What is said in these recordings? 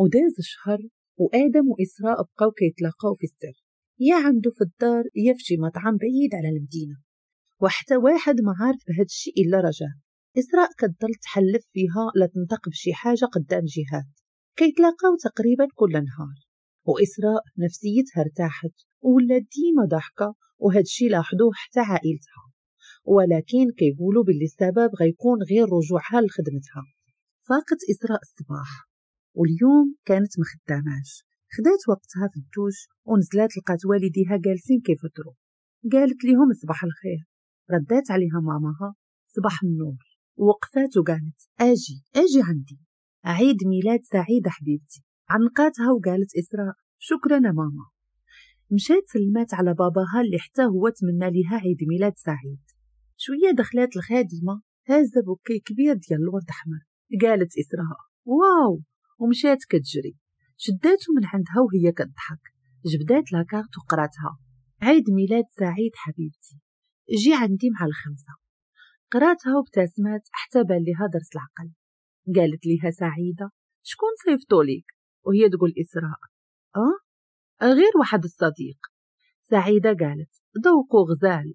وداز شهر وآدم وإسراء بقاو كيتلاقاو في السر يا عنده في الدار يا في شي مطعم بعيد على المدينة وحتى واحد ما عارف بهاد الشيء إلا رجاء إسراء كتضل تحلف فيها لا تنطق بشي حاجة قدام جهات كيتلاقاو تقريبا كل نهار وإسراء نفسيتها ارتاحت ولات ديما ضحكة وهاد وهادشي لاحظوه حتى عائلتها ولكن كيقولوا باللي السبب غيكون غير رجوعها لخدمتها فاقت إسراء الصباح واليوم كانت مخداماش خدات وقتها في الدوش ونزلات لقات والديها جالسين كيفطروا قالت ليهم صباح الخير ردات عليها ماماها صباح النور وقفات وقالت اجي اجي عندي عيد ميلاد سعيد حبيبتي عنقاتها وقالت إسراء شكرا يا ماما مشات سلمات على باباها اللي حتى هو تمنى ليها عيد ميلاد سعيد شوية دخلات الخادمة هازة بوكي كبير ديال الورد أحمر قالت إسراء واو ومشات كتجري شداتو من عندها وهي كضحك جبدات لاكارت وقراتها عيد ميلاد سعيد حبيبتي جي عندي مع الخمسة قراتها وابتسمات حتى بان ليها درس العقل قالت ليها سعيدة شكون صيفطو ليك وهي تقول إسراء أه غير واحد الصديق سعيدة قالت ذوقو غزال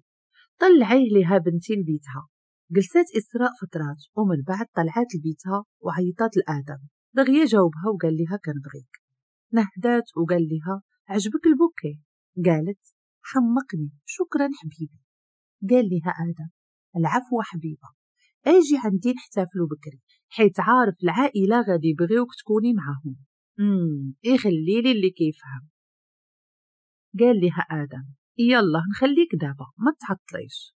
طلعيه لها بنتي لبيتها جلسات إسراء فترات ومن بعد طلعت لبيتها وعيطات لآدم دغيا جاوبها وقال لها كنبغيك نهدات وقال لها عجبك البوكي قالت حمقني شكرا حبيبي قال لها آدم العفو حبيبة اجي عندي نحتفلوا بكري حيت عارف العائلة غادي يبغيوك تكوني معاهم امم يخلي لي اللي كيفهم قال لها آدم يلا نخليك دابا ما تعطليش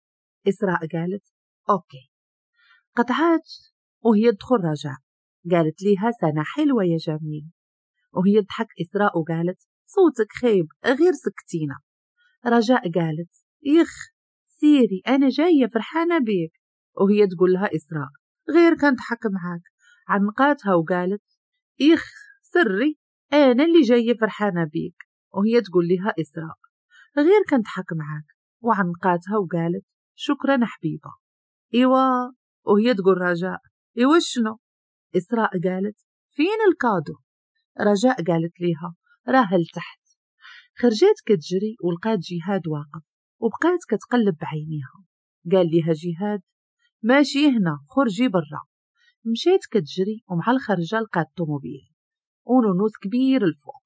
إسراء قالت أوكي قطعات وهي تدخل رجاء قالت ليها سنة حلوة يا جميل وهي ضحك إسراء وقالت صوتك خيب غير سكتينا رجاء قالت يخ سيري أنا جاية فرحانة بيك وهي تقول لها إسراء غير كنضحك معاك عنقاتها وقالت يخ سري أنا اللي جاية فرحانة بيك وهي تقول لها إسراء غير كنضحك معاك وعنقاتها وقالت شكرا حبيبة إيوا وهي تقول رجاء إيوا شنو إسراء قالت فين الكادو رجاء قالت ليها راهل تحت خرجت كتجري ولقات جهاد واقف وبقات كتقلب بعينيها قال ليها جهاد ماشي هنا خرجي برا مشيت كتجري ومع الخرجة لقات طوموبيل ونونوس كبير الفوق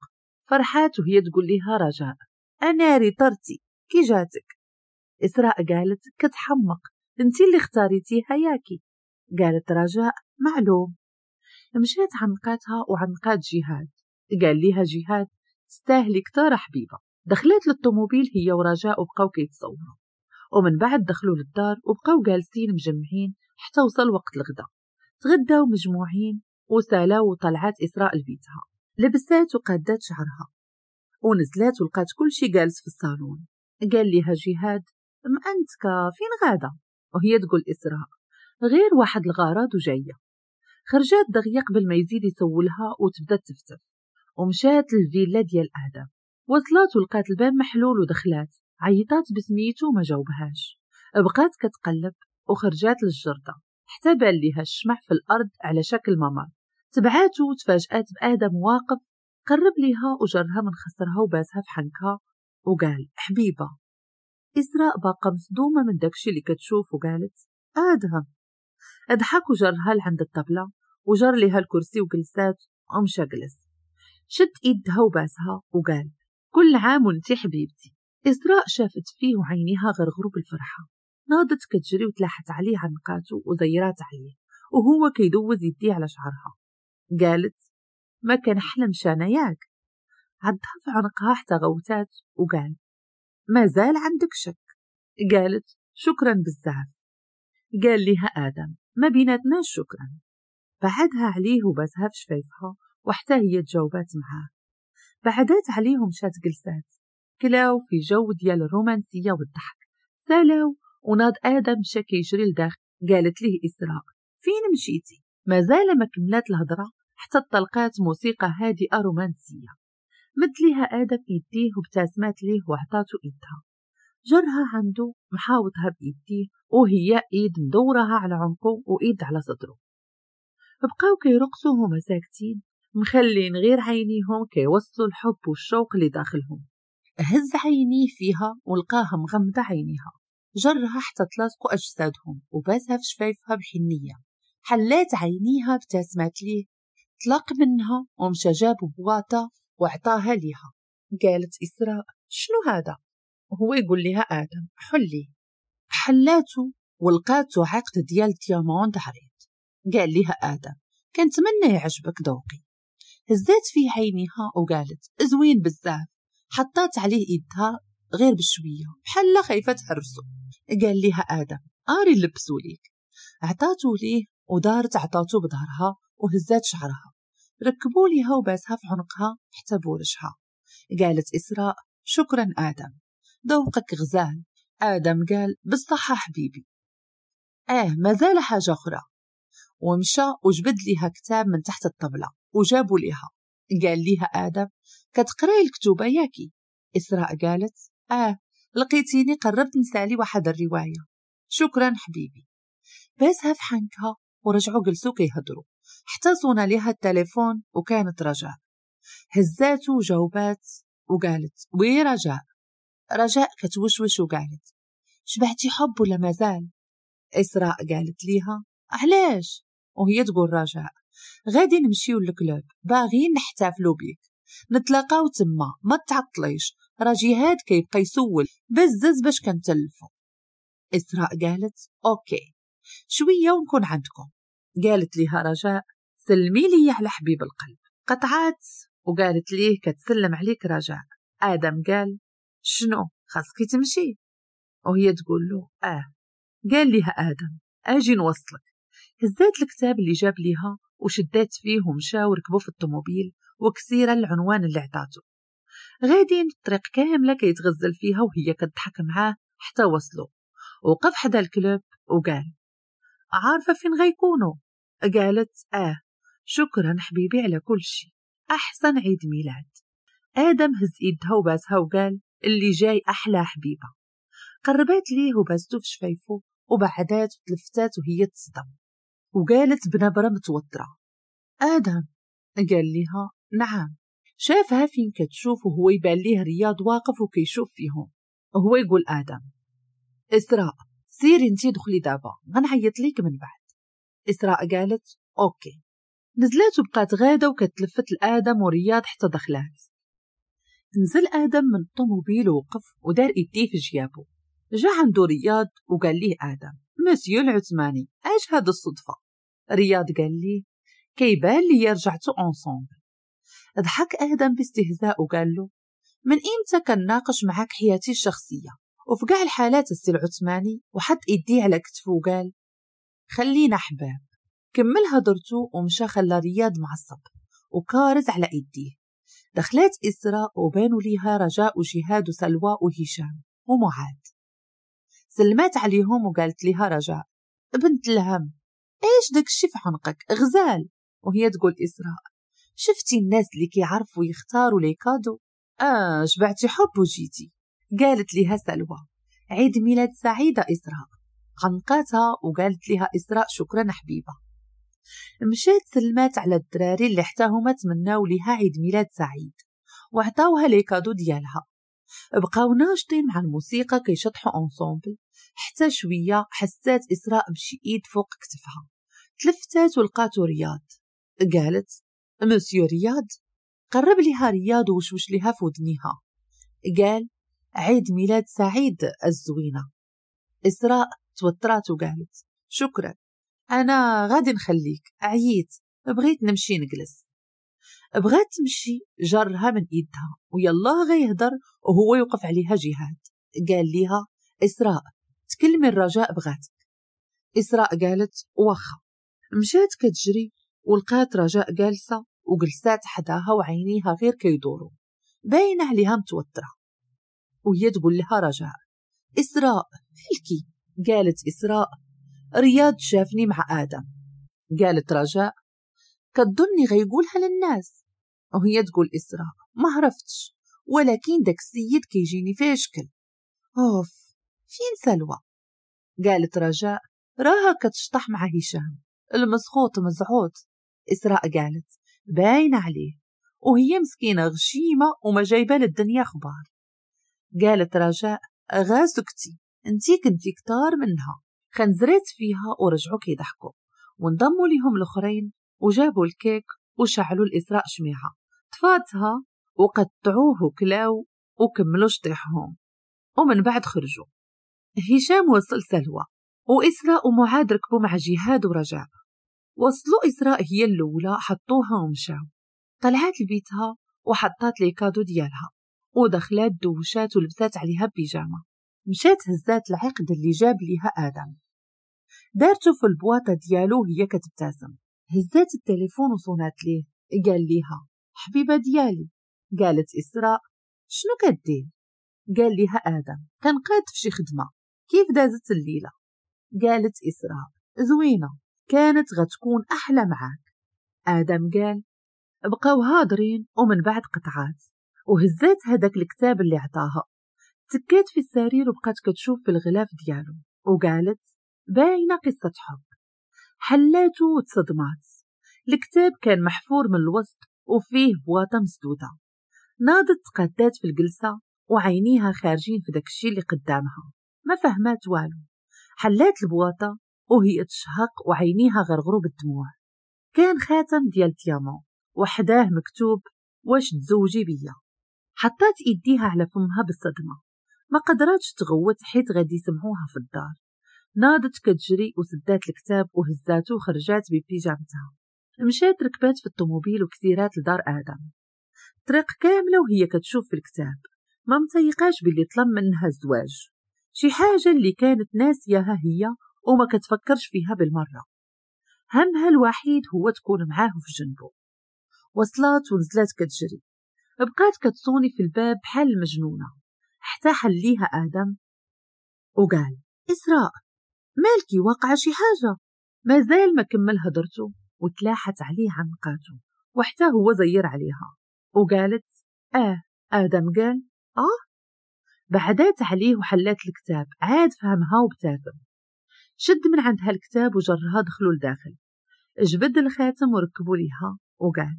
فرحات وهي تقول لها رجاء أنا ريطرتي كي جاتك إسراء قالت كتحمق انتي اللي اختاريتيها ياكي قالت رجاء معلوم مشات عنقاتها وعنقات جهاد قال ليها جهاد تستاهلي كتار حبيبة دخلت للطوموبيل هي ورجاء وبقاو كيتصوروا ومن بعد دخلوا للدار وبقاو جالسين مجمعين حتى وصل وقت الغداء تغداو مجموعين وسالاو وطلعت إسراء لبيتها لبسات وقادات شعرها ونزلات ولقات كل شي جالس في الصالون قال ليها جهاد مأنتكا فين غادا وهي تقول إسراء غير واحد الغارات وجاية خرجات دغيا قبل ما يزيد يسولها وتبدا تفتف ومشات للفيلا ديال ادم وصلات ولقات الباب محلول ودخلات عيطات بسميتو وما جاوبهاش بقات كتقلب وخرجات للجردة حتى بان ليها الشمع في الأرض على شكل ممر تبعاتو وتفاجأت بآدم واقف قرب ليها وجرها من خسرها وباسها في حنكها وقال حبيبة إسراء باقا مصدومة من داكشي اللي كتشوف وقالت آدم ضحك وجرها لعند الطبلة وجر لي هالكرسي وجلسات وامشى جلس شد إيدها وباسها وقال كل عام وانت حبيبتي اسراء شافت فيه وعينيها غرغروا بالفرحة ناضت كتجري وتلاحت عليه عنقاته وزيرات عليه وهو كيدوز يديه على شعرها قالت ما كان حلم شانا ياك عدها في عنقها حتى غوتات وقال ما زال عندك شك قالت شكرا بزاف قال لها آدم ما بيناتنا شكرا بعدها عليه وبازها في شفايفها وحتى هي تجاوبات معاه بعدات عليهم شات جلسات كلاو في جو ديال الرومانسية والضحك سالاو وناض آدم مشى كيجري لداخل قالت ليه إسراء فين مشيتي مازال ما كملات الهضرة حتى طلقات موسيقى هادئة رومانسية مد ليها آدم يديه وابتسمات ليه وعطاته إيدها جرها عنده محاوطها بإيديه وهي إيد مدورها على عنقه وإيد على صدره بقاو كيرقصوا هما ساكتين مخلين غير عينيهم كيوصلوا الحب والشوق اللي داخلهم هز عينيه فيها ولقاها مغمضة عينيها جرها حتى تلاصقوا أجسادهم وباسها في شفايفها بحنية حلات عينيها ابتسمت ليه طلق منها ومشى جاب بواطة وعطاها ليها قالت إسراء شنو هذا؟ هو يقول لها آدم حلي حلاته ولقاته عقد ديال دياموند عريض قال لها آدم كنتمنى يعجبك ذوقي هزات في عينيها وقالت زوين بزاف حطات عليه إيدها غير بشوية بحال خايفة تحرسو قال لها آدم آري لبسو ليك عطاتو ليه ودارت عطاتو بظهرها وهزات شعرها ركبوا ليها وباسها في عنقها حتى بورشها قالت إسراء شكرا آدم ذوقك غزال آدم قال بالصحة حبيبي آه مازال حاجة أخرى ومشى وجبد ليها كتاب من تحت الطبلة وجابوا ليها قال ليها آدم كتقراي الكتوبة ياكي إسراء قالت آه لقيتيني قربت نسالي واحد الرواية شكرا حبيبي باسها في حنكها ورجعوا جلسوا كيهضروا حتى صونا ليها التليفون وكانت رجاء هزاتو وجاوبات وقالت وي رجاء رجاء كتوشوش وقالت شبعتي حب ولا مازال إسراء قالت ليها علاش وهي تقول رجاء غادي نمشيو للكلوب باغيين نحتفلوا بيك نتلاقاو تما ما تعطليش راه جهاد كيبقى يسول بزز باش كنتلفو إسراء قالت أوكي شوية ونكون عندكم قالت ليها رجاء سلمي لي على حبيب القلب قطعات وقالت ليه كتسلم عليك رجاء آدم قال شنو خاصك تمشي وهي تقول له آه قال لها آدم أجي نوصلك هزيت الكتاب اللي جاب ليها وشدات فيه ومشى وركبوا في الطوموبيل وكسيرة العنوان اللي عطاتو غاديين الطريق كاملة كيتغزل فيها وهي كتضحك معاه حتى وصلوا وقف حدا الكلوب وقال عارفة فين غيكونوا قالت آه شكرا حبيبي على كل شي أحسن عيد ميلاد آدم هز إيدها وباسها وقال اللي جاي أحلى حبيبة قربات ليه وبازتو في شفايفو وبعدات وتلفتات وهي تصدم وقالت بنبرة متوترة آدم قال لها نعم شافها فين كتشوف وهو يبان ليه رياض واقف وكيشوف فيهم هو يقول آدم إسراء سيري انتي دخلي دابا غنعيط ليك من بعد إسراء قالت أوكي نزلات وبقات غادة وكتلفت لآدم ورياض حتى دخلات نزل آدم من الطوموبيل ووقف ودار إيديه في جيابه جا عندو رياض وقال ليه آدم مسيو العثماني اش هاد الصدفة رياض قال لي كيبان لي رجعتو اونسومبل ضحك آدم باستهزاء وقال له من إمتى كناقش معاك حياتي الشخصية وفي كاع الحالات السي العثماني وحط إيديه على كتفه وقال خلينا حباب كمل هدرتو ومشى خلى رياض معصب وكارز على إيديه دخلات إسراء وبانوا ليها رجاء وجهاد وسلوى وهشام ومعاد سلمات عليهم وقالت لها رجاء بنت الهم ايش داكشي في عنقك غزال وهي تقول إسراء شفتي الناس اللي كيعرفوا يختاروا لي كادو اه شبعتي حب وجيتي قالت لها سلوى عيد ميلاد سعيدة إسراء عنقاتها وقالت لها إسراء شكرا حبيبة مشات سلمات على الدراري اللي حتى هما تمناو ليها عيد ميلاد سعيد وعطاوها لي كادو ديالها بقاو ناشطين مع الموسيقى كيشطحوا اونسومبل حتى شوية حسات إسراء بشي إيد فوق كتفها تلفتات ولقاتو رياض قالت مسيو رياض قرب لها رياض وشوش لها فودنيها قال عيد ميلاد سعيد الزوينة إسراء توترات وقالت شكرا أنا غادي نخليك عييت بغيت نمشي نجلس بغات تمشي جرها من إيدها ويلاه غيهضر وهو يوقف عليها جهاد قال ليها إسراء تكلمي الرجاء بغاتك إسراء قالت واخا مشات كتجري ولقات رجاء جالسة وجلسات حداها وعينيها غير كيدورو باينة عليها متوترة وهي تقول لها رجاء إسراء مالكي قالت إسراء رياض شافني مع آدم قالت رجاء كتظني غيقولها للناس وهي تقول إسراء ما عرفتش ولكن داك السيد كيجيني فيه شكل أوف فين سلوى قالت رجاء راها كتشطح مع هشام المسخوط مزعوط إسراء قالت باينة عليه وهي مسكينة غشيمة وما جايبة للدنيا خبار قالت رجاء غا سكتي انتي كنتي كتار منها خنزرت فيها ورجعوا كيضحكوا وانضموا ليهم الاخرين وجابوا الكيك وشعلوا الاسراء شميعه تفاتها وقطعوه كلاو وكملوا شطيحهم ومن بعد خرجوا هشام وصل سلوى وإسراء ومعاد ركبوا مع جهاد ورجع وصلوا إسراء هي الأولى حطوها ومشاو طلعت لبيتها وحطات لي كادو ديالها ودخلات دوشات ولبسات عليها بيجامة مشات هزات العقد اللي جاب ليها آدم دارتو في البواطة ديالو هي كتبتسم هزات التليفون وصونات ليه قال ليها حبيبة ديالي قالت إسراء شنو كدير قال لها آدم قاد في شي خدمة كيف دازت الليلة قالت إسراء زوينة كانت غتكون أحلى معاك آدم قال بقاو هادرين ومن بعد قطعات وهزات هداك الكتاب اللي عطاها تكات في السرير وبقات كتشوف في الغلاف ديالو وقالت باينة قصة حب حلاتو وتصدمات الكتاب كان محفور من الوسط وفيه بواطة مسدودة ناضت تقدات في الجلسة وعينيها خارجين في داكشي اللي قدامها ما فهمات والو حلات البواطة وهي تشهق وعينيها غرغرو بالدموع كان خاتم ديال ديامون وحداه مكتوب واش تزوجي بيا حطات ايديها على فمها بالصدمة ما قدراتش تغوت حيت غادي يسمعوها في الدار ناضت كتجري وسدات الكتاب وهزاتو وخرجات ببيجامتها مشات ركبات في الطوموبيل وكثيرات لدار آدم طريق كاملة وهي كتشوف في الكتاب ما متيقاش باللي طلب منها الزواج شي حاجة اللي كانت ناسيها هي وما كتفكرش فيها بالمرة همها الوحيد هو تكون معاه في جنبه وصلات ونزلات كتجري بقات كتصوني في الباب بحال مجنونة حتى حليها آدم وقال إسراء مالكي واقعة شي حاجة مازال ما كمل هدرته وتلاحت عليه عنقاته وحتى هو زير عليها وقالت آه آدم قال آه بعدات عليه وحلات الكتاب عاد فهمها وابتسم شد من عندها الكتاب وجرها دخلوا لداخل جبد الخاتم وركبوا ليها وقال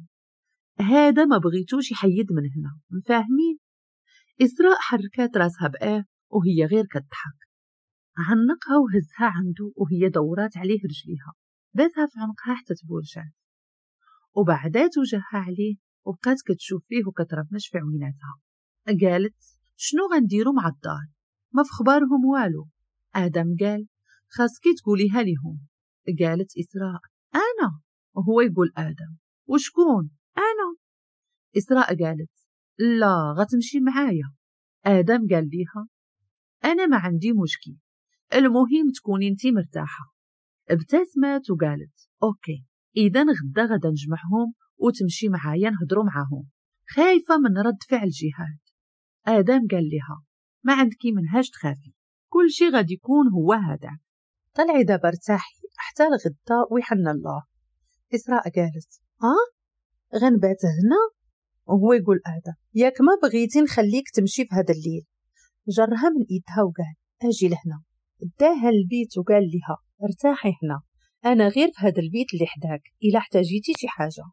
هذا ما بغيتوش يحيد من هنا مفاهمين إسراء حركات راسها بآه وهي غير كتضحك عنقها وهزها عنده وهي دورات عليه رجليها داتها في عمقها حتى تبولشات وبعدات وجهها عليه وبقات كتشوف فيه وكتربنش في عويناتها قالت شنو غنديرو مع الدار ما في خبارهم والو آدم قال خاصكي تقوليها ليهم قالت إسراء أنا وهو يقول آدم وشكون أنا إسراء قالت لا غتمشي معايا آدم قال ليها أنا ما عندي مشكل المهم تكوني انتي مرتاحة ابتسمت وقالت أوكي إذا غدا غدا نجمعهم وتمشي معايا نهضروا معاهم خايفة من رد فعل جهاد آدم قال لها ما عندك منهاش تخافي كل شي غادي يكون هو هذا طلعي دابا ارتاحي حتى الغدا ويحن الله إسراء قالت اه غنبات هنا وهو يقول آدم ياك ما بغيتي نخليك تمشي في هذا الليل جرها من إيدها وقال أجي لهنا داها البيت وقال لها ارتاحي هنا أنا غير في هذا البيت اللي حداك إلا احتاجيتي شي حاجة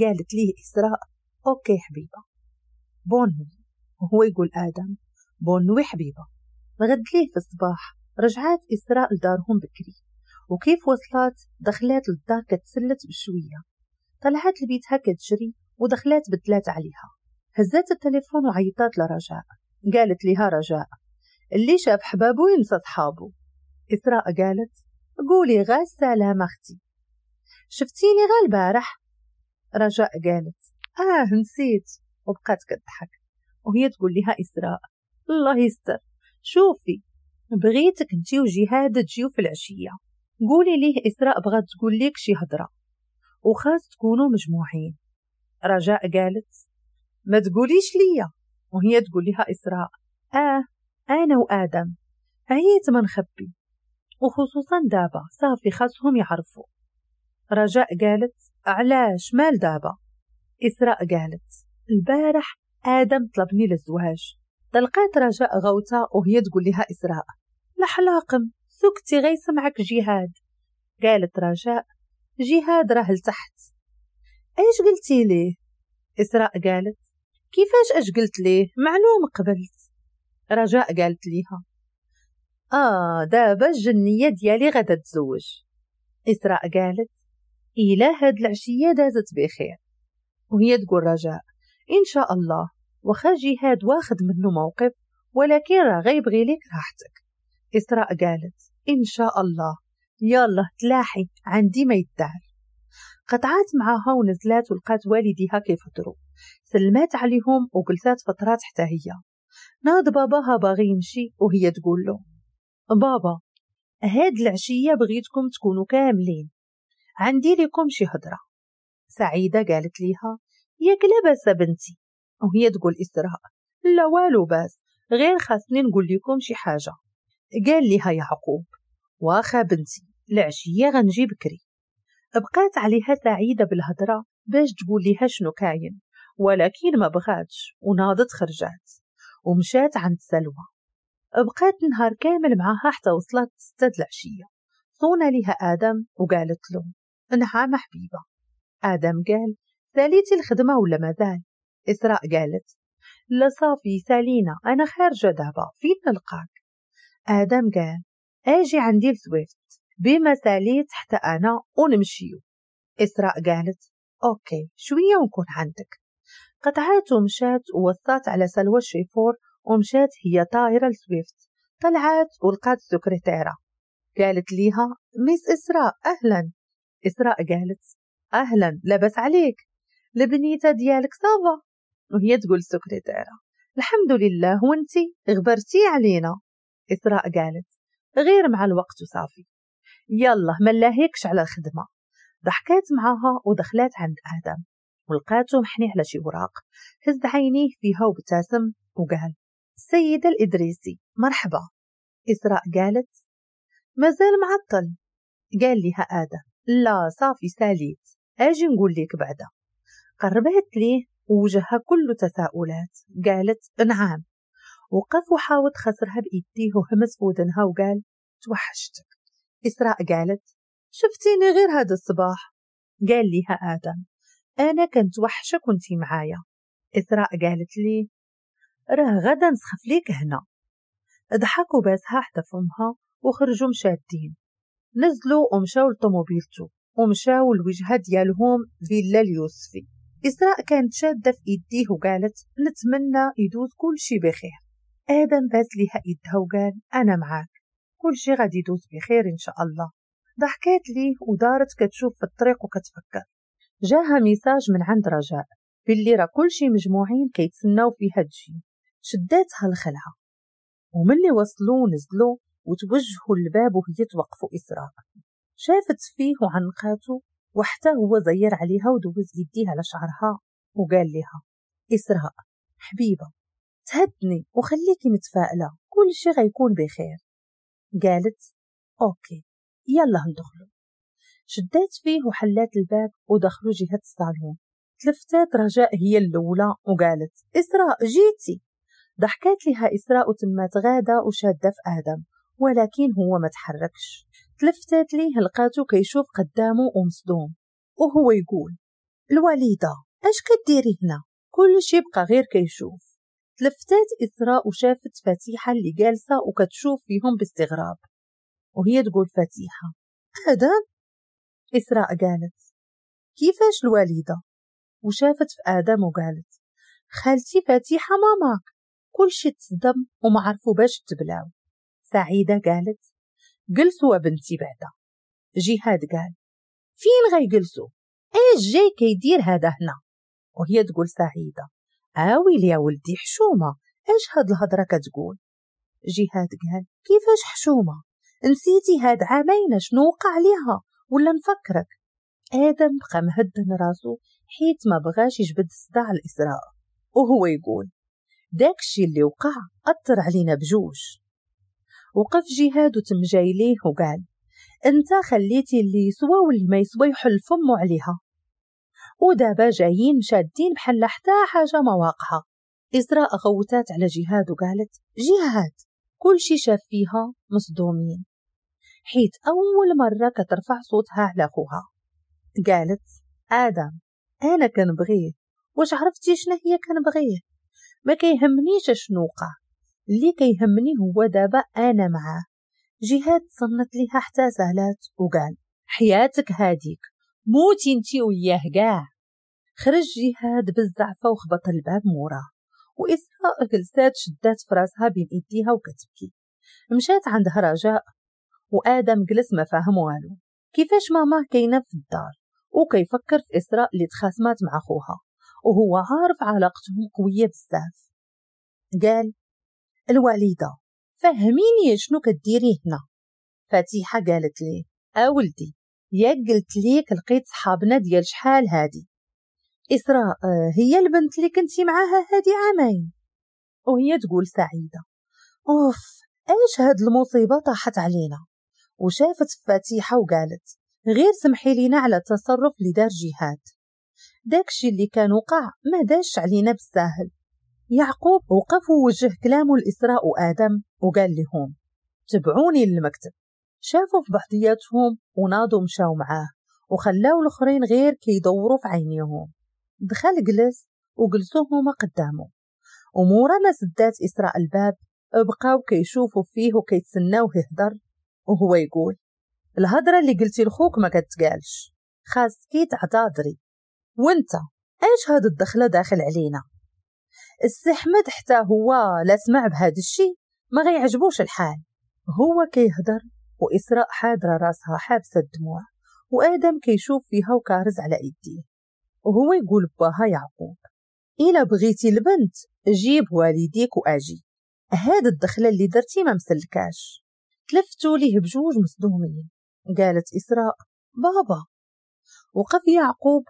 قالت ليه إسراء أوكي حبيبة بون وهو يقول آدم بون حبيبة غد ليه في الصباح رجعات إسراء لدارهم بكري وكيف وصلت دخلات للدار كتسلت بشوية طلعت لبيتها كتجري ودخلات بدلات عليها هزات التليفون وعيطات لرجاء قالت لها رجاء اللي شاف حبابو ينسى صحابو إسراء قالت قولي غا سلام أختي شفتيني غا البارح رجاء قالت آه نسيت وبقات كضحك وهي تقول لها إسراء الله يستر شوفي بغيتك انتي وجهاد تجيو في العشية قولي ليه إسراء بغات تقول لك شي هضرة وخاص تكونوا مجموعين رجاء قالت ما تقوليش ليا وهي تقول لها إسراء آه أنا وآدم عييت ما نخبي وخصوصا دابا صافي خاصهم يعرفوا رجاء قالت علاش مال دابا إسراء قالت البارح آدم طلبني للزواج تلقات رجاء غوتة وهي تقول لها إسراء لحلاقم سكتي غيسمعك جهاد قالت رجاء جهاد راه لتحت ايش قلتي ليه إسراء قالت كيفاش اش قلت ليه معلوم قبلت رجاء قالت ليها آه دابا الجنية ديالي غدا تزوج إسراء قالت إلا هاد العشية دازت بخير وهي تقول رجاء إن شاء الله وخا جهاد واخد منه موقف ولكن راه غيبغي ليك راحتك إسراء قالت إن شاء الله يلا تلاحي عندي ما يدار قطعات معاها ونزلات ولقات والديها كيفطروا سلمات عليهم وجلسات فترات حتى هي ناض باباها باغي يمشي وهي تقول له بابا هاد العشية بغيتكم تكونوا كاملين عندي لكم شي هضرة سعيدة قالت ليها ياك لاباس بنتي وهي تقول إسراء لا والو باس غير خاصني نقول لكم شي حاجة قال ليها يعقوب واخا بنتي العشية غنجي بكري بقات عليها سعيدة بالهضرة باش تقول ليها شنو كاين ولكن ما بغاتش وناضت خرجات ومشات عند سلوى بقات نهار كامل معاها حتى وصلت ستة العشية صونا لها آدم وقالت له نعم حبيبة آدم قال ساليتي الخدمة ولا مازال إسراء قالت لا صافي سالينا أنا خارجة دابا فين نلقاك آدم قال آجي عندي لسويفت بما ساليت حتى أنا ونمشيو إسراء قالت أوكي شوية ونكون عندك قطعات ومشات ووصات على سلوى الشيفور ومشات هي طايرة لسويفت طلعت ولقات السكرتيرة قالت ليها ميس إسراء أهلا إسراء قالت أهلا لبس عليك لبنيتة ديالك صافا وهي تقول السكرتيرة الحمد لله وانتي غبرتي علينا إسراء قالت غير مع الوقت وصافي يلا ما هيكش على الخدمة ضحكات معاها ودخلات عند آدم ولقاتو محني على شي وراق هز عينيه فيها وابتسم وقال السيدة الإدريسي مرحبا إسراء قالت مازال معطل قال لها آدم لا صافي ساليت أجي نقول لك بعدا قربت ليه ووجهها كل تساؤلات قالت نعم وقف وحاوط خسرها بإيديه وهمس في ودنها وقال توحشتك إسراء قالت شفتيني غير هذا الصباح قال ليها آدم أنا كنت وحشة كنتي معايا إسراء قالت لي راه غدا نسخف ليك هنا ضحكوا باسها حتى فمها وخرجوا مشادين نزلوا ومشاو لطوموبيلتو ومشاو لوجهه ديالهم فيلا اليوسفي إسراء كانت شادة في إيديه وقالت نتمنى يدوز كل شي بخير آدم باس ليها إيدها وقال أنا معاك كل شي غادي يدوز بخير إن شاء الله ضحكات ليه ودارت كتشوف في الطريق وكتفكر جاها ميساج من عند رجاء باللي راه كل شي مجموعين كيتسناو فيها تجي شداتها الخلعة اللي وصلوا نزلوا وتوجهوا الباب وهي توقفوا إسراء شافت فيه وعنقاته وحتى هو زير عليها ودوز يديها على شعرها وقال لها إسراء حبيبة تهدني وخليكي متفائلة كل شي غيكون بخير قالت أوكي يلا ندخلوا شدات فيه وحلات الباب ودخلوا جهة الصالون تلفتات رجاء هي الأولى وقالت إسراء جيتي ضحكات لها إسراء تما تغادى وشادة في آدم ولكن هو ما تحركش تلفتات ليه لقاتو كيشوف قدامه ومصدوم وهو يقول الوالدة اش كديري هنا شي يبقى غير كيشوف تلفتات إسراء وشافت فتيحة اللي جالسة وكتشوف فيهم باستغراب وهي تقول فتيحة آدم إسراء قالت كيفاش الوالدة وشافت في آدم وقالت خالتي فتيحة ماماك كلشي تصدم وما عرفوا باش تبلاو سعيدة قالت جلسوا بنتي بعدا جهاد قال فين جلسوا ايش جاي كيدير هذا هنا وهي تقول سعيدة اوي يا ولدي حشومة ايش هاد الهضرة كتقول جهاد قال كيفاش حشومة نسيتي هاد عامين شنو وقع ليها ولا نفكرك آدم بقى مهدن راسو حيت ما بغاش يجبد الصداع الإسراء وهو يقول داكشي اللي وقع أثر علينا بجوج وقف جهاد وتمجى ليه وقال انت خليتي اللي يسوى واللي ما يسوى يحل فمو عليها ودابا جايين مشادين بحال حتى حاجة ما واقعة إزراء غوتات على جهاد وقالت جهاد كل شي شاف فيها مصدومين حيت أول مرة كترفع صوتها على خوها قالت آدم أنا كنبغيه واش عرفتي شنو هي كنبغيه ما كيهمنيش شنو وقع اللي كيهمني هو دابا انا معاه جهاد صنت ليها حتى زعلات وقال حياتك هاديك موتي انتي وياه كاع خرج جهاد بالزعفة وخبط الباب موراه وإسراء جلسات شدات فراسها بين إيديها وكتبكي مشات عندها رجاء وآدم جلس ما فاهم والو كيفاش ماما كاينة في الدار وكيفكر في إسراء اللي تخاصمات مع خوها وهو عارف علاقتهم قوية بزاف قال الوالدة فهميني شنو كديري هنا فتيحة قالت لي أولدي يا ياك قلت ليك لقيت صحابنا ديال شحال هادي إسراء آه، هي البنت اللي كنتي معاها هادي عامين وهي تقول سعيدة أوف إيش هاد المصيبة طاحت علينا وشافت فاتيحة وقالت غير سمحي لينا على التصرف لدار جهاد داكشي اللي كان وقع ما داش علينا بالساهل يعقوب وقف ووجه كلامه لإسراء وآدم وقال لهم تبعوني للمكتب شافوا في بعضياتهم وناضوا مشاو معاه وخلاو الاخرين غير كيدوروا في عينيهم دخل جلس وجلسوا قدامه ومورا ما سدات إسراء الباب بقاو كيشوفوا فيه وكيتسناوه يهضر وهو يقول الهضرة اللي قلتي لخوك ما كتقالش خاصك تعتذري وانت ايش هاد الدخلة داخل علينا السحمد حتى هو لا سمع بهاد الشي ما غيعجبوش الحال هو كيهضر وإسراء حاضره راسها حابسة الدموع وآدم كيشوف فيها وكارز على إيديه وهو يقول باها يعقوب إلا بغيتي البنت جيب والديك وأجي هاد الدخلة اللي درتي ما مسلكاش تلفتو ليه بجوج مصدومين قالت إسراء بابا وقف يعقوب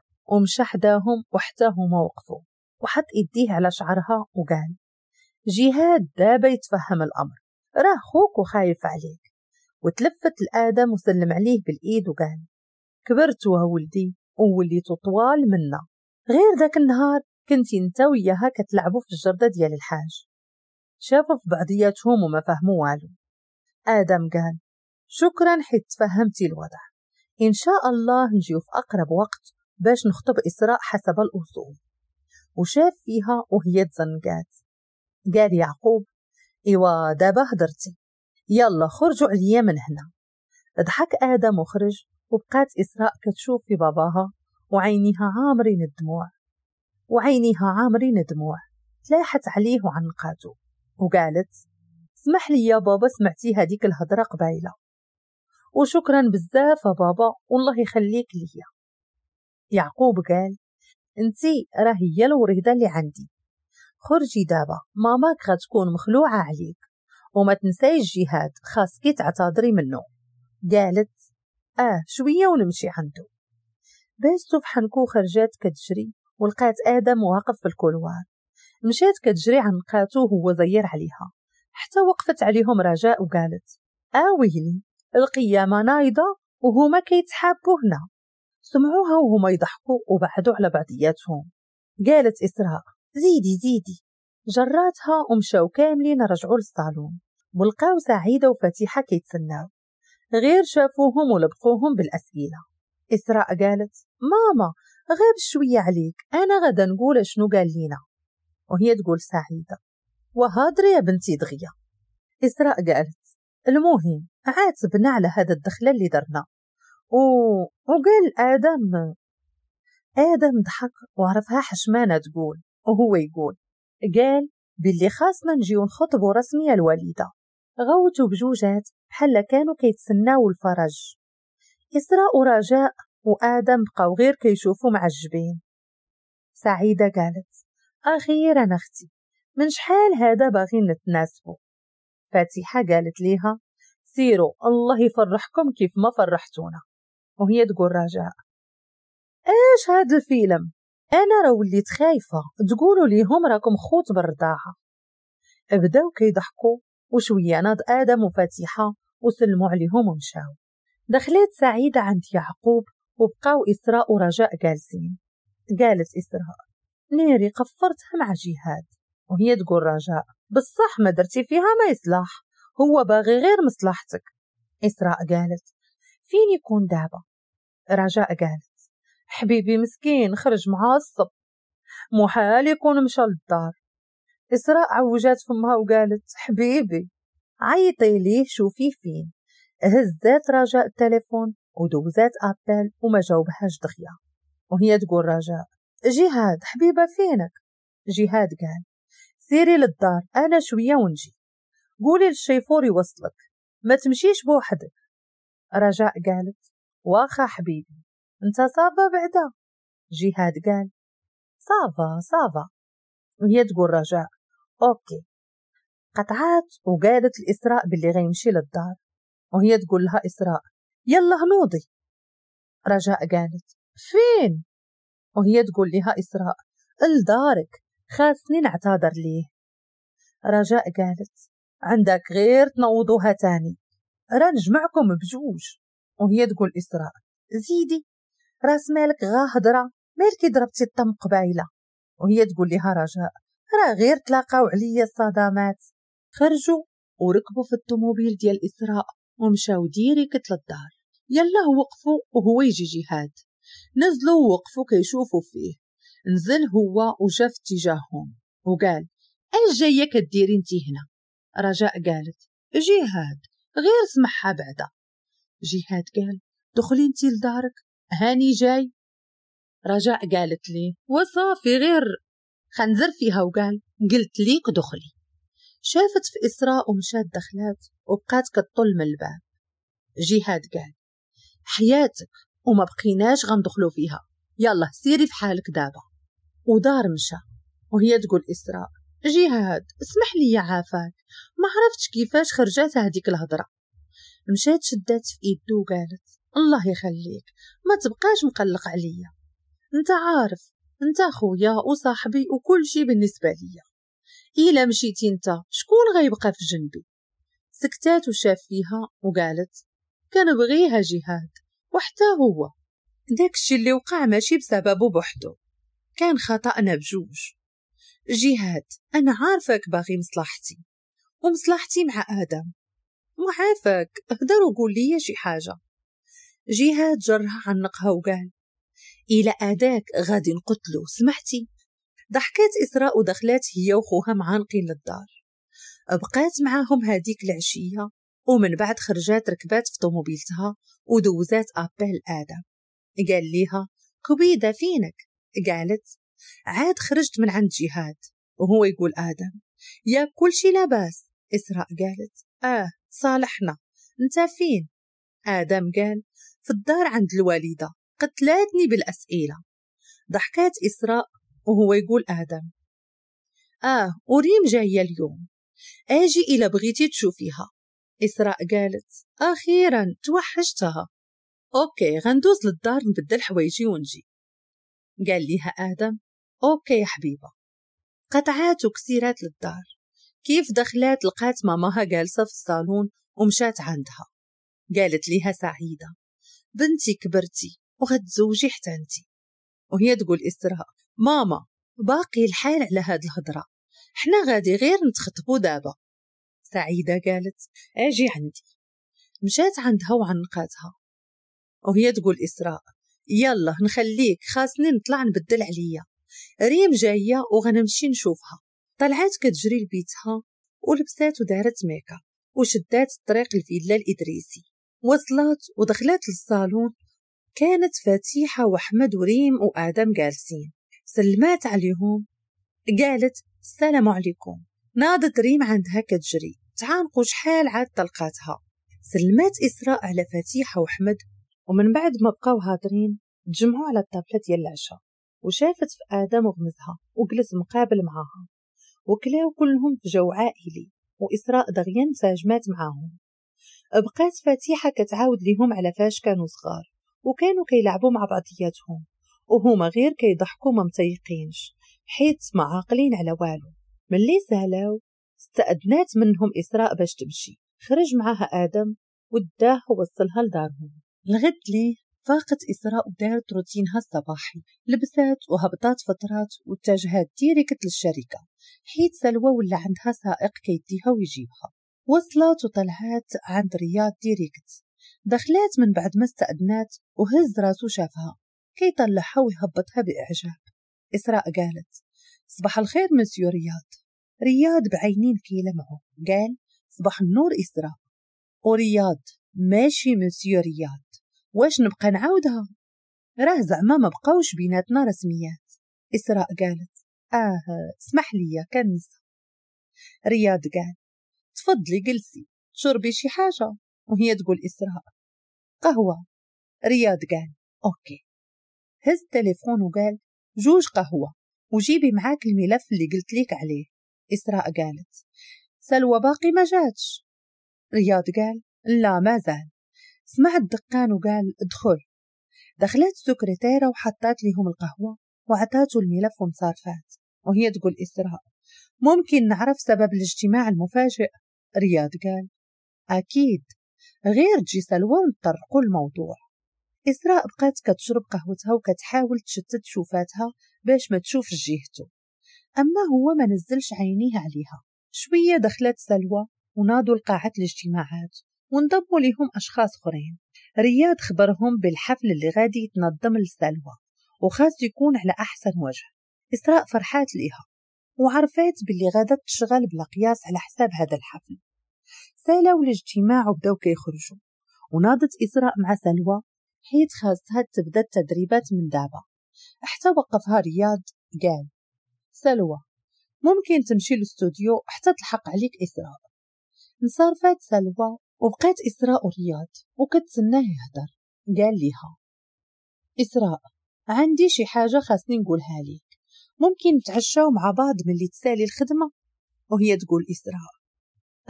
حداهم وحتى هما وقفوا وحط إيديه على شعرها وقال جهاد دابا يتفهم الأمر راه خوك وخايف عليك وتلفت لآدم وسلم عليه بالإيد وقال كبرت ولدي ووليت طوال منا غير ذاك النهار كنتي انت وياها كتلعبوا في الجردة ديال الحاج شافوا في بعضياتهم وما فهموا والو آدم قال شكرا حيت تفهمتي الوضع إن شاء الله نجيو في أقرب وقت باش نخطب إسراء حسب الأصول وشاف فيها وهي تزنقات قال يعقوب إوا دابا هدرتي يلا خرجوا عليا من هنا ضحك آدم وخرج وبقات إسراء كتشوف في باباها وعينيها عامرين الدموع وعينيها عامرين الدموع تلاحت عليه وعنقاتو وقالت اسمح لي يا بابا سمعتي هذيك الهضره قبايله وشكرا بزاف بابا والله يخليك ليا يعقوب قال انتي راهي هي الوريضة اللي عندي خرجي دابا ماماك غتكون مخلوعة عليك وما تنسايش الجهاد خاصك تعتذري منه قالت اه شوية ونمشي عنده بيستو تفحنكو خرجات كتجري ولقات آدم واقف في الكولوار مشات كتجري قاتو هو زير عليها حتى وقفت عليهم رجاء وقالت آويلي آه، القيامة نايضة وهما كيتحابوا هنا سمعوها وهما يضحكوا وبعدوا على بعضياتهم قالت إسراء زيدي زيدي جراتها ومشاو كاملين رجعوا للصالون ولقاو سعيدة وفتيحة كيتسناو غير شافوهم ولبقوهم بالأسئلة إسراء قالت ماما غاب شوية عليك أنا غدا نقول شنو قال لينا وهي تقول سعيدة وهادر يا بنتي دغية إسراء قالت المهم عاتبنا على هذا الدخلة اللي درنا وقال آدم آدم ضحك وعرفها حشمانة تقول وهو يقول قال باللي خاصنا نجيو نخطبو رسمية الوالدة غوتو بجوجات بحال كانوا كيتسناو الفرج إسراء ورجاء وآدم بقاو غير كيشوفو معجبين سعيدة قالت أخيرا أختي من شحال هذا باغين نتناسبو فاتحة قالت ليها سيروا الله يفرحكم كيف ما فرحتونا وهي تقول رجاء ايش هاد الفيلم انا راه وليت خايفه تقولوا ليهم راكم خوت بالرضاعه بداو كيضحكوا وشويه ناض ادم وفاتحه وسلموا عليهم ومشاو دخلت سعيده عند يعقوب وبقاو اسراء ورجاء جالسين قالت اسراء نيري قفرتها مع جهاد وهي تقول رجاء بصح ما درتي فيها ما يصلح هو باغي غير مصلحتك اسراء قالت فين يكون دابا رجاء قالت حبيبي مسكين خرج معصب حال يكون مشى للدار إسراء عوجات فمها وقالت حبيبي عيطي ليه شوفي فين هزات رجاء التليفون ودوزات أبل وما جاوبهاش دغيا وهي تقول رجاء جهاد حبيبة فينك جهاد قال سيري للدار أنا شوية ونجي قولي للشيفور يوصلك ما تمشيش بوحدك رجاء قالت واخا حبيبي انت صافا بعدا جهاد قال صافا صافا وهي تقول رجاء اوكي قطعات وقالت لإسراء باللي غيمشي للدار وهي تقول لها إسراء يلا نوضي رجاء قالت فين وهي تقول لها إسراء لدارك خاصني نعتذر ليه رجاء قالت عندك غير تنوضوها تاني رنج معكم بجوج وهي تقول إسراء زيدي راس مالك غا هضرة مالك ضربتي الطم قبايلة وهي تقول لها رجاء راه غير تلاقاو عليا الصدمات خرجوا وركبوا في الطوموبيل ديال إسراء ومشاو ديريكت للدار يلا وقفوا وهو يجي جهاد نزلوا ووقفوا كيشوفوا فيه نزل هو وشاف اتجاههم وقال اش جايه كديري انت هنا رجاء قالت جهاد غير سمحها بعدا جهاد قال دخلي انتي لدارك هاني جاي رجاء قالت لي وصافي غير خنزر فيها وقال قلت ليك دخلي شافت في إسراء ومشات دخلات وبقات كطل من الباب جهاد قال حياتك وما بقيناش غندخلو فيها يلا سيري في حالك دابا ودار مشى وهي تقول إسراء جهاد اسمح لي يا عافاك ما عرفتش كيفاش خرجات هذيك الهضره مشات شدات في ايدو وقالت الله يخليك ما تبقاش مقلق عليا انت عارف انت خويا وصاحبي وكل شي بالنسبة ليا إلا مشيتي انت شكون غيبقى في جنبي سكتات وشاف فيها وقالت كنبغيها جهاد وحتى هو داكشي اللي وقع ماشي بسببه بوحدو كان خطأنا بجوج جهاد أنا عارفك باغي مصلحتي ومصلحتي مع آدم وعافاك اهدر وقول لي شي حاجة جهاد جرها عنقها وقال إلى أداك غادي نقتلو سمحتي ضحكات إسراء ودخلات هي وخوها معانقين للدار بقات معاهم هاديك العشية ومن بعد خرجات ركبات في طوموبيلتها ودوزات أبل آدم قال ليها كبيدة فينك قالت عاد خرجت من عند جهاد وهو يقول آدم يا كل شي لاباس إسراء قالت آه صالحنا انت فين آدم قال في الدار عند الوالدة قتلاتني بالأسئلة ضحكات إسراء وهو يقول آدم آه وريم جاية اليوم آجي إلا بغيتي تشوفيها إسراء قالت أخيرا توحشتها أوكي غندوز للدار نبدل حوايجي ونجي قال ليها آدم أوكي يا حبيبة قطعات وكسيرات للدار كيف دخلت لقات ماماها جالسة في الصالون ومشات عندها قالت ليها سعيدة بنتي كبرتي وغتزوجي حتى انتي وهي تقول إسراء ماما باقي الحال على هاد الهضرة حنا غادي غير نتخطبو دابا سعيدة قالت اجي عندي مشات عندها وعنقاتها وهي تقول إسراء يلا نخليك خاصني نطلع نبدل عليا ريم جاية وغنمشي نشوفها طلعات كتجري لبيتها ولبسات ودارت ميكا وشدات الطريق الفيلا الإدريسي وصلت ودخلت للصالون كانت فاتيحة وأحمد وريم وآدم جالسين سلمات عليهم قالت السلام عليكم ناضت ريم عندها كتجري تعانقوا شحال عاد طلقاتها سلمات إسراء على فاتيحة وأحمد ومن بعد ما بقاو هادرين تجمعوا على الطابلة ديال العشاء وشافت في آدم وغمزها وجلس مقابل معاها وكلاو كلهم في جو عائلي وإسراء دغيان ساجمات معاهم بقات فتيحة كتعاود ليهم على فاش كانوا صغار وكانوا كيلعبوا مع بعضياتهم وهما غير كيضحكوا ما متيقينش حيت ما عاقلين على والو ملي سهلاو استأذنات منهم إسراء باش تمشي خرج معاها آدم وداه ووصلها لدارهم الغد ليه فاقت إسراء دارت روتينها الصباحي لبسات وهبطات فترات واتجهت ديريكت للشركة حيث سلوى ولا عندها سائق كيديها ويجيبها وصلت وطلعت عند رياض ديريكت دخلات من بعد ما استأذنات وهز راسو شافها كيطلعها ويهبطها بإعجاب إسراء قالت صباح الخير مسيو رياض رياض بعينين كيلمعو قال صباح النور إسراء ورياض ماشي مسيو رياض واش نبقى نعاودها راه زعما ما بقاوش بيناتنا رسميات إسراء قالت آه اسمح لي كنسى رياض قال تفضلي جلسي شربي شي حاجة وهي تقول إسراء قهوة رياض قال أوكي هز التليفون وقال جوج قهوة وجيبي معاك الملف اللي قلت لك عليه إسراء قالت سلوى باقي ما جاتش رياض قال لا ما زال سمع الدقان وقال ادخل دخلت السكرتيرة وحطت لهم القهوة وعطاته الملف ومصارفات وهي تقول إسراء ممكن نعرف سبب الاجتماع المفاجئ رياض قال أكيد غير تجي سلوى ونطرقوا الموضوع إسراء بقات كتشرب قهوتها وكتحاول تشتت شوفاتها باش ما تشوف جهته أما هو ما نزلش عينيه عليها شوية دخلت سلوى وناضوا لقاعة الاجتماعات وانضموا لهم أشخاص أخرين رياض خبرهم بالحفل اللي غادي يتنظم للسلوى وخاص يكون على أحسن وجه إسراء فرحات ليها وعرفات باللي غادا تشغل بلا قياس على حساب هذا الحفل سالاو الاجتماع وبدأوا كيخرجوا وناضت إسراء مع سلوى حيت خاصها تبدا التدريبات من دابا حتى وقفها رياض قال سلوى ممكن تمشي للاستوديو حتى تلحق عليك إسراء انصرفات سلوى وبقيت إسراء ورياض وكتسناه يهدر قال ليها إسراء عندي شي حاجة خاصني نقولها ليك ممكن نتعشاو مع بعض ملي تسالي الخدمة وهي تقول إسراء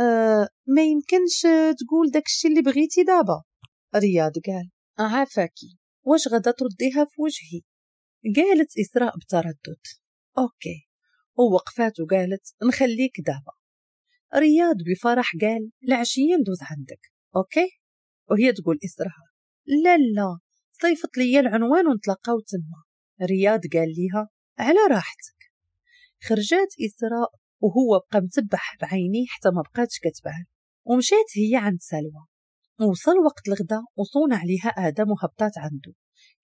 أه ما يمكنش تقول داكشي اللي بغيتي دابا رياض قال عافاكي واش غدا ترديها في وجهي قالت إسراء بتردد أوكي ووقفات وقالت نخليك دابا رياض بفرح قال العشية ندوز عندك أوكي وهي تقول إسرها لا لا صيفط لي العنوان ونتلاقاو تما رياض قال ليها على راحتك خرجات إسراء وهو بقى متبح بعينيه حتى ما بقاتش كتبان ومشات هي عند سلوى وصل وقت الغدا وصون عليها آدم وهبطات عنده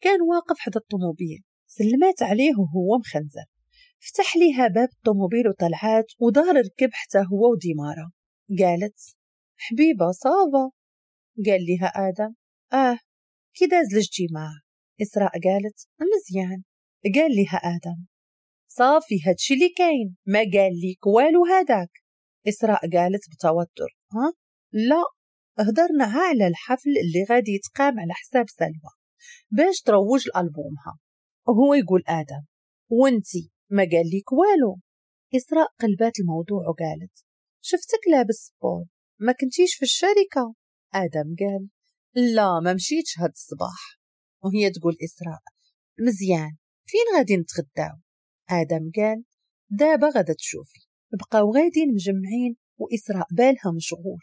كان واقف حدا الطوموبيل سلمات عليه وهو مخنزل فتح ليها باب الطوموبيل وطلعات ودار ركب حتى هو وديمارة قالت حبيبة صافا قال لها آدم آه كي داز الاجتماع إسراء قالت مزيان قال لها آدم صافي هادشي اللي كاين ما قال ليك والو هذاك إسراء قالت بتوتر ها لا هدرنا على الحفل اللي غادي يتقام على حساب سلوى باش تروج لألبومها وهو يقول آدم وانتي ما قال ليك والو إسراء قلبات الموضوع وقالت شفتك لابس سبور ما كنتيش في الشركة آدم قال لا ما مشيتش هاد الصباح وهي تقول إسراء مزيان فين غادي نتغداو آدم قال دابا غادا تشوفي بقاو غاديين مجمعين وإسراء بالها مشغول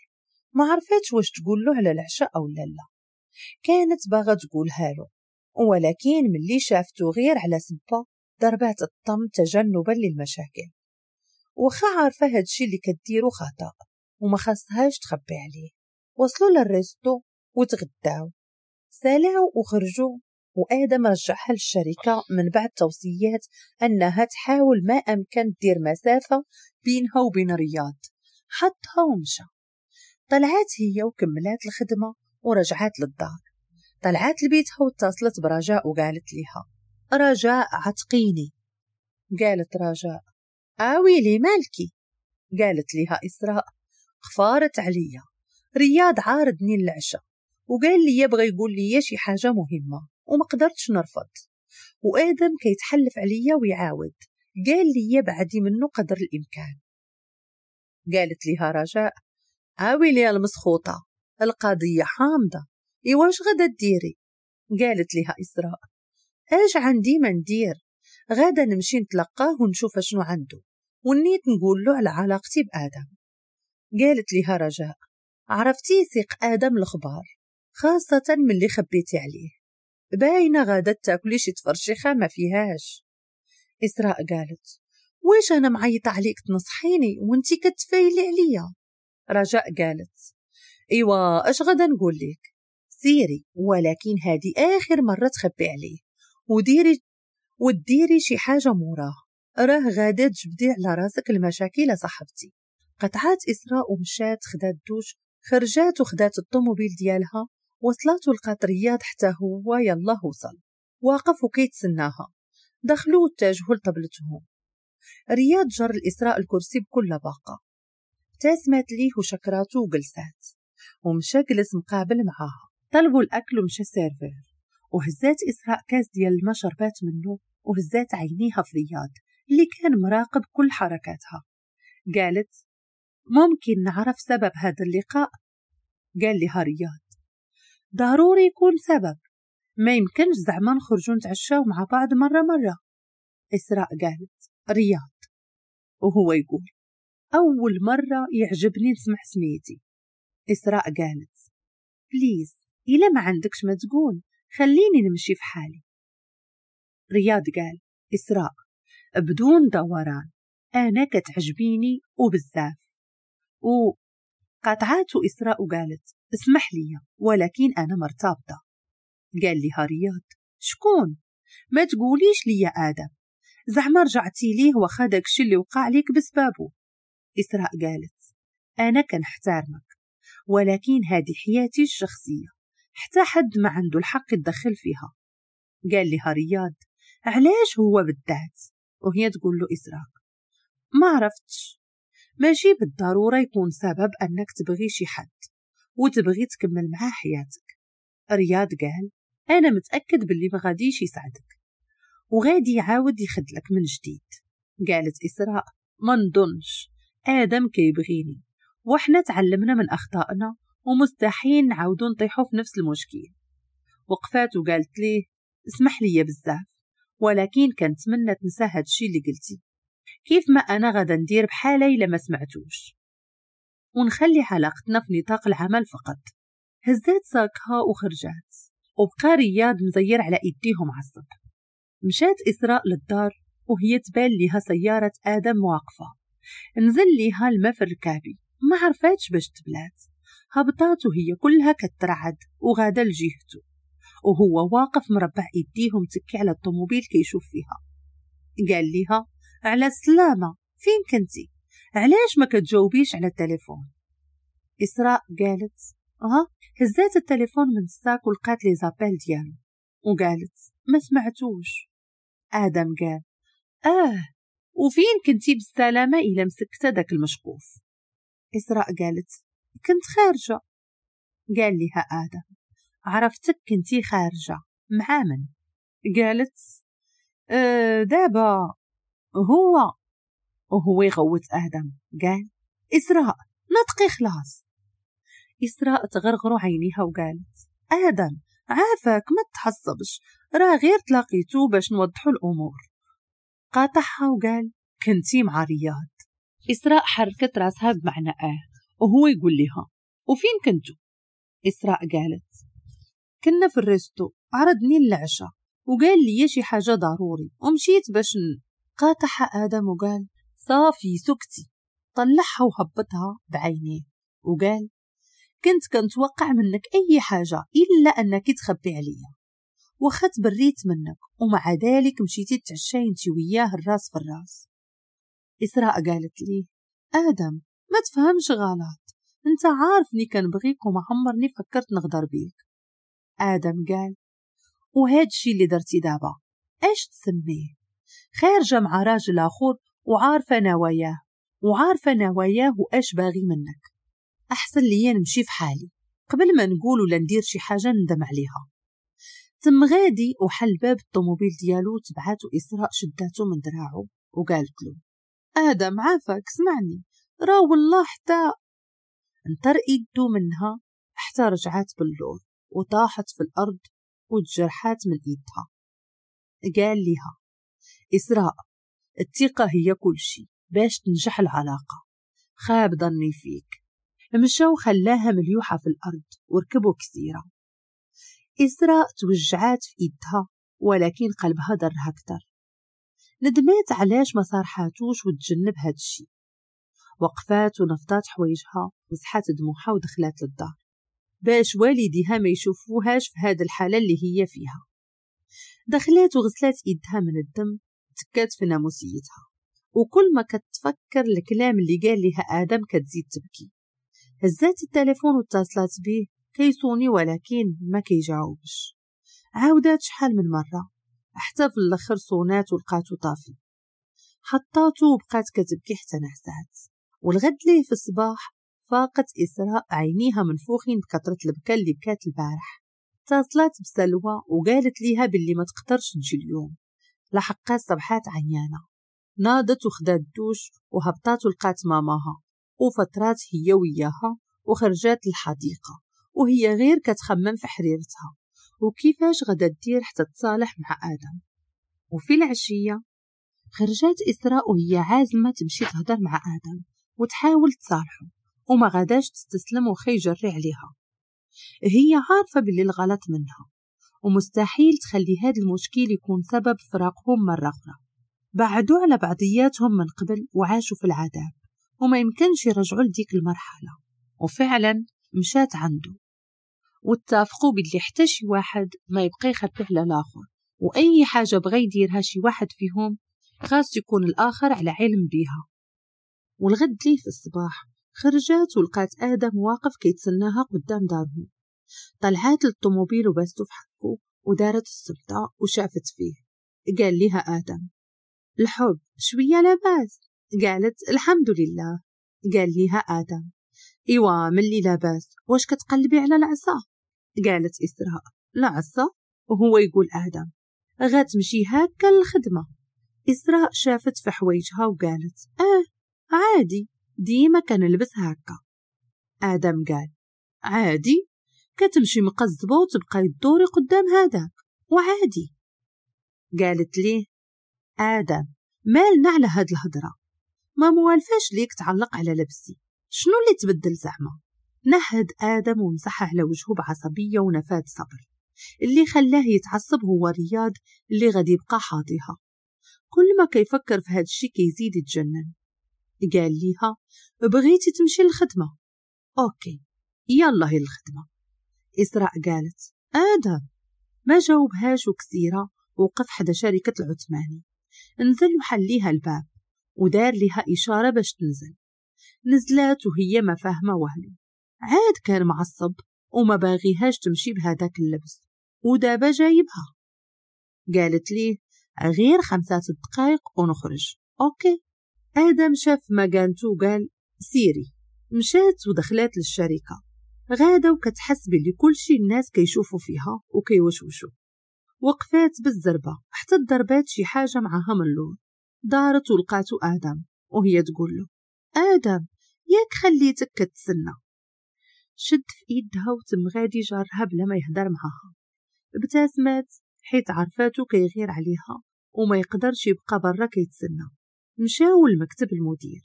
ما عرفتش واش تقول له على العشاء أو لا لا كانت باغا تقولها له ولكن ملي شافتو غير على سبا ضربات الطم تجنبا للمشاكل وخا عارفة هادشي اللي كديرو خطأ وما خاصهاش تخبي عليه وصلوا للريستو وتغداو سالاو وخرجوا وآدم رجعها للشركة من بعد توصيات أنها تحاول ما أمكن دير مسافة بينها وبين رياض حطها ومشى طلعت هي وكملات الخدمة ورجعت للدار طلعت لبيتها واتصلت برجاء وقالت ليها رجاء عتقيني قالت رجاء آوي لي مالكي قالت لها إسراء خفارت عليا رياض عارضني العشاء وقال لي يبغى يقول لي شي حاجة مهمة وما قدرتش نرفض وآدم كيتحلف عليا ويعاود قال لي يبعدي منه قدر الإمكان قالت لها رجاء آوي لي المسخوطة القضية حامضة إيواش غدا ديري قالت لها إسراء اج عندي ما ندير غادا نمشي نتلقاه ونشوف شنو عنده ونيت نقول له على علاقتي بآدم قالت ليها رجاء عرفتي ثق آدم الخبار خاصة من اللي خبيتي عليه باينة غادة تاكلي شي تفرشيخة ما فيهاش إسراء قالت واش أنا معيط عليك تنصحيني وانتي كتفايلي عليا رجاء قالت إيوا أش غدا نقول لك سيري ولكن هادي آخر مرة تخبي عليه وديري وديري شي حاجة موراه راه غادا تجبدي على راسك المشاكل صاحبتي قطعات إسراء ومشات خدات دوش خرجات وخدات الطوموبيل ديالها وصلاتو لقات رياض حتى هو يلا وصل واقف وكيتسناها دخلوا واتجهوا لطبلتهم رياض جر الإسراء الكرسي بكل باقة ابتسمت ليه وشكراته وجلسات ومشى جلس مقابل معاها طلبوا الأكل ومشى سيرفير وهزات إسراء كاس ديال الماء شربات منه وهزات عينيها في رياض اللي كان مراقب كل حركاتها قالت ممكن نعرف سبب هذا اللقاء قال لها رياض ضروري يكون سبب ما يمكنش زعما نخرجوا نتعشاو مع بعض مرة مرة إسراء قالت رياض وهو يقول أول مرة يعجبني نسمع سميتي إسراء قالت بليز إلا ما عندكش ما تقول خليني نمشي في حالي رياض قال إسراء بدون دوران أنا كتعجبيني وبزاف وقطعته إسراء وقالت اسمح لي ولكن أنا مرتبطة قال لها رياض شكون ما تقوليش لي آدم زعما رجعتي ليه واخا داكشي اللي وقع لك بسبابه إسراء قالت أنا كنحتارمك ولكن هذه حياتي الشخصية حتى حد ما عنده الحق يتدخل فيها قال لها رياض علاش هو بالذات وهي تقول له إزراق ما عرفتش ماشي بالضرورة يكون سبب أنك تبغي شي حد وتبغي تكمل معاه حياتك رياض قال أنا متأكد باللي ما غاديش يساعدك وغادي يعاود يخدلك من جديد قالت إسراء ما نظنش آدم كيبغيني وحنا تعلمنا من أخطائنا ومستحيل نعاودو نطيحو في نفس المشكل وقفات وقالت ليه اسمح لي بزاف ولكن كنتمنى تنسى هادشي اللي قلتي كيف ما انا غادا ندير بحالي الا سمعتوش ونخلي علاقتنا في نطاق العمل فقط هزات ساكها وخرجات وبقى رياض مزير على ايديهم عالصب مشات اسراء للدار وهي تبان ليها سيارة آدم واقفة نزل ليها المفر في ما عرفاتش باش تبلات هبطات هي كلها كترعد وغادا لجهته وهو واقف مربع ايديهم تكي على الطوموبيل كيشوف فيها قال ليها على السلامه فين كنتي علاش ما كتجاوبيش على التليفون اسراء قالت ها هزات التليفون من الساك ولقات لي زابيل ديالو وقالت ما سمعتوش ادم قال اه وفين كنتي بالسلامه الا مسكت داك المشقوف اسراء قالت كنت خارجة قال لها آدم عرفتك كنتي خارجة مع من قالت أه دابا هو وهو يغوت آدم قال إسراء نطقي خلاص إسراء تغرغر عينيها وقالت آدم عافاك ما تحصبش راه غير تلاقيتو باش نوضحوا الأمور قاطعها وقال كنتي مع رياض إسراء حركت راسها بمعنى آه وهو يقول لها وفين كنتوا؟ إسراء قالت كنا في الريستو عرضني العشاء وقال لي شي حاجة ضروري ومشيت باش قاتح آدم وقال صافي سكتي طلعها وهبطها بعينيه وقال كنت كنتوقع منك أي حاجة إلا أنك تخبي عليا وخا تبريت منك ومع ذلك مشيتي تعشاي انت وياه الراس في الراس إسراء قالت لي آدم ما تفهمش غلط انت عارفني كنبغيك بغيك عمرني فكرت نغدر بيك آدم قال وهاد الشي اللي درتي دابا ايش تسميه خارجة مع راجل آخر وعارفة نواياه وعارفة نواياه وايش باغي منك أحسن ليا نمشي في حالي قبل ما نقول ولا ندير شي حاجة ندم عليها تم غادي وحل باب الطوموبيل ديالو تبعاتو إسراء شداتو من دراعو وقالت له آدم عافاك سمعني راه والله حتى انطر ايدو منها حتى رجعت باللور وطاحت في الأرض وتجرحات من ايدها قال لها إسراء الثقة هي كل شي باش تنجح العلاقة خاب ظني فيك مشاو خلاها مليوحة في الأرض وركبوا كثيرة إسراء توجعات في إيدها ولكن قلبها ضرها أكثر ندمات علاش ما صارحاتوش وتجنب الشي وقفات ونفضات حوايجها مسحات دموعها ودخلات للدار باش والديها ما يشوفوهاش في هذه الحالة اللي هي فيها دخلات وغسلات ايدها من الدم تكات في ناموسيتها وكل ما كتفكر الكلام اللي قال لها آدم كتزيد تبكي هزات التلفون واتصلت بيه كيصوني ولكن ما كيجاوبش عاودات شحال من مرة حتى في الاخر صونات ولقاتو طافي حطاتو وبقات كتبكي حتى نعسات والغد ليه في الصباح فاقت إسراء عينيها منفوخين بكثرة البكا اللي بكات البارح اتصلت بسلوى وقالت ليها باللي ما تقدرش تجي اليوم لحقات صبحات عيانة ناضت وخدات دوش وهبطات ولقات ماماها وفترات هي وياها وخرجات الحديقة وهي غير كتخمم في حريرتها وكيفاش غدا دير حتى تصالح مع آدم وفي العشية خرجات إسراء وهي عازمة تمشي تهدر مع آدم وتحاول تصالحه وما غاداش تستسلم وخا يجري عليها هي عارفة باللي الغلط منها ومستحيل تخلي هاد المشكل يكون سبب فراقهم مرة أخرى بعدوا على بعضياتهم من قبل وعاشوا في العذاب وما يمكنش يرجعوا لديك المرحلة وفعلا مشات عنده واتفقوا باللي حتى شي واحد ما يبقى يخبي على الآخر وأي حاجة بغى يديرها شي واحد فيهم خاص يكون الآخر على علم بيها والغد ليه في الصباح خرجت ولقات آدم واقف كيتسناها قدام دارهم طلعات للطوموبيل وبازتو في حقه ودارت السلطة وشافت فيه قال لها آدم الحب شوية لاباس قالت الحمد لله قال لها آدم إيوا ملي لاباس واش كتقلبي على العصا قالت إسراء العصا وهو يقول آدم غتمشي هكا للخدمة إسراء شافت في حوايجها وقالت آه عادي ديما كنلبس هكا آدم قال عادي كتمشي مقزبة وتبقى تدوري قدام هذاك وعادي قالت ليه آدم مالنا على هاد الهضرة ما موالفاش ليك تعلق على لبسي شنو اللي تبدل زعما نهد آدم ومسح على وجهه بعصبية ونفاد صبر اللي خلاه يتعصب هو رياض اللي غادي يبقى حاطيها كل ما كيفكر في هاد الشي كيزيد يتجنن قال ليها بغيتي تمشي للخدمة أوكي يلا هي الخدمة إسراء قالت آدم ما جاوبهاش وكثيرة وقف حدا شركة العثماني نزل وحليها الباب ودار لها إشارة باش تنزل نزلات وهي ما فاهمة والو عاد كان معصب وما باغيهاش تمشي بهذاك اللبس ودابا جايبها قالت ليه غير خمسات دقايق ونخرج أوكي آدم شاف ماجانتو قال سيري مشات ودخلات للشركة غادة وكتحس بلي كل شي الناس كيشوفوا فيها وكيوشوشوا وقفات بالزربة حتى ضربات شي حاجة معها من اللور دارت ولقاتو آدم وهي تقول له آدم ياك خليتك كتسنى شد في إيدها غادي جارها بلا ما يهدر معاها ابتسمات حيت عرفاتو كيغير عليها وما يقدرش يبقى برا كيتسنى مشاو لمكتب المدير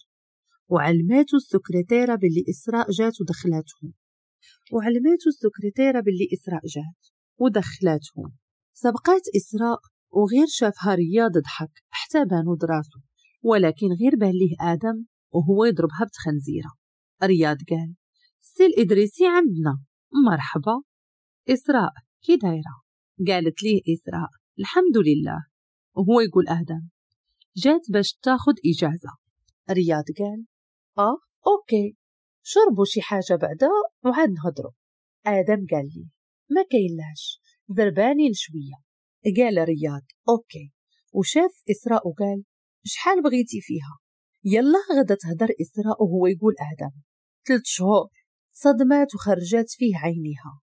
وعلماتو السكرتيرة باللي إسراء جات ودخلاتهم وعلماتو السكرتيرة باللي إسراء جات ودخلاتهم سبقات إسراء وغير شافها رياض ضحك حتى بانو دراسو ولكن غير بان ليه آدم وهو يضربها بتخنزيرة رياض قال سي الإدريسي عندنا مرحبا إسراء كي دايرة قالت ليه إسراء الحمد لله وهو يقول آدم جات باش تاخد إجازة رياض قال آه أوكي شربوا شي حاجة بعدا وعاد نهضروا آدم قال لي ما كيلاش ضرباني شوية قال رياض أوكي وشاف إسراء وقال شحال بغيتي فيها يلا غدا تهدر إسراء وهو يقول آدم ثلاث شهور صدمات وخرجات فيه عينيها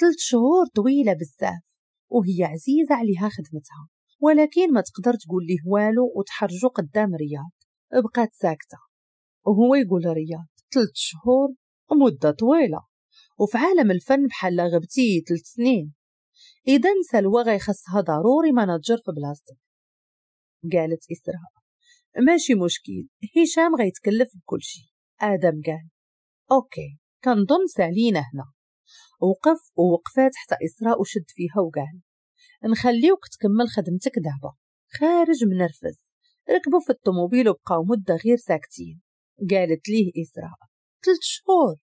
ثلاث شهور طويلة بزاف وهي عزيزة عليها خدمتها ولكن ما تقدر تقول ليه والو وتحرجو قدام رياض بقات ساكتة وهو يقول رياض تلت شهور مدة طويلة وفي عالم الفن بحال غبتي تلت سنين إذا سلوى غيخصها ضروري مناجر في بلاصتك قالت إسراء ماشي مشكل هشام غيتكلف بكل شيء آدم قال أوكي كنظن سالينا هنا وقف ووقفات حتى إسراء وشد فيها وقال نخليوك تكمل خدمتك دابا خارج منرفز ركبوا في الطوموبيل وبقاو مدة غير ساكتين قالت ليه إسراء تلت شهور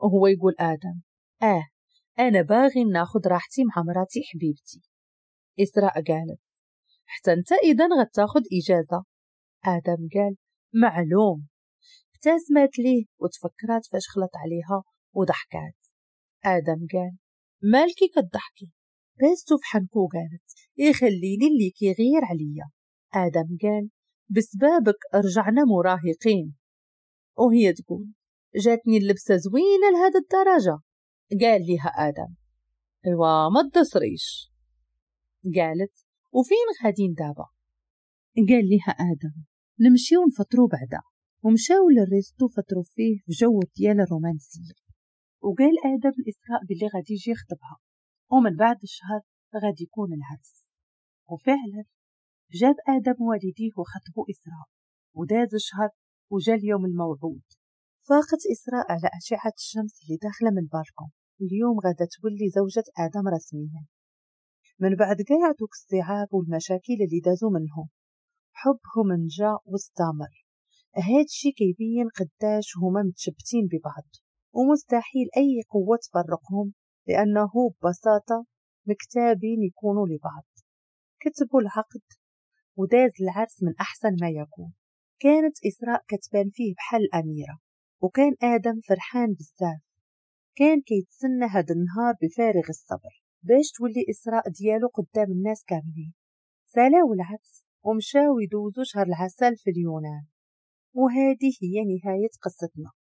وهو يقول آدم آه أنا باغي ناخد راحتي مع مراتي حبيبتي إسراء قالت حتى أنت إذا غتاخد إجازة آدم قال معلوم ابتسمت ليه وتفكرات فاش خلط عليها وضحكات آدم قال مالكي كتضحكي بازتو فحنكو قالت يخليني إيه اللي كيغير عليا آدم قال بسبابك رجعنا مراهقين وهي تقول جاتني اللبسة زوينة لهذا الدرجة قال ليها آدم إوا ما تدسريش قالت وفين غاديين دابا قال ليها آدم نمشيو نفطرو بعدا ومشاو للريستو فطرو فيه في جو ديال الرومانسية وقال آدم لإسراء باللي غادي يجي يخطبها ومن بعد شهر غادي يكون العرس وفعلا جاب آدم والديه وخطبوا إسراء وداز شهر وجا اليوم الموعود فاقت إسراء على أشعة الشمس اللي داخلة من البالكون اليوم غادا تولي زوجة آدم رسميا من بعد كاع دوك الصعاب والمشاكل اللي دازو منهم حبهم نجا واستمر هادشي كيبين قداش هما متشبتين ببعض ومستحيل أي قوة تفرقهم لأنه ببساطة مكتابين يكونوا لبعض كتبوا العقد وداز العرس من أحسن ما يكون كانت إسراء كتبان فيه بحال أميرة وكان آدم فرحان بزاف كان كيتسنى هاد النهار بفارغ الصبر باش تولي إسراء ديالو قدام الناس كاملين سالاو العرس ومشاو يدوزو شهر العسل في اليونان وهذه هي نهاية قصتنا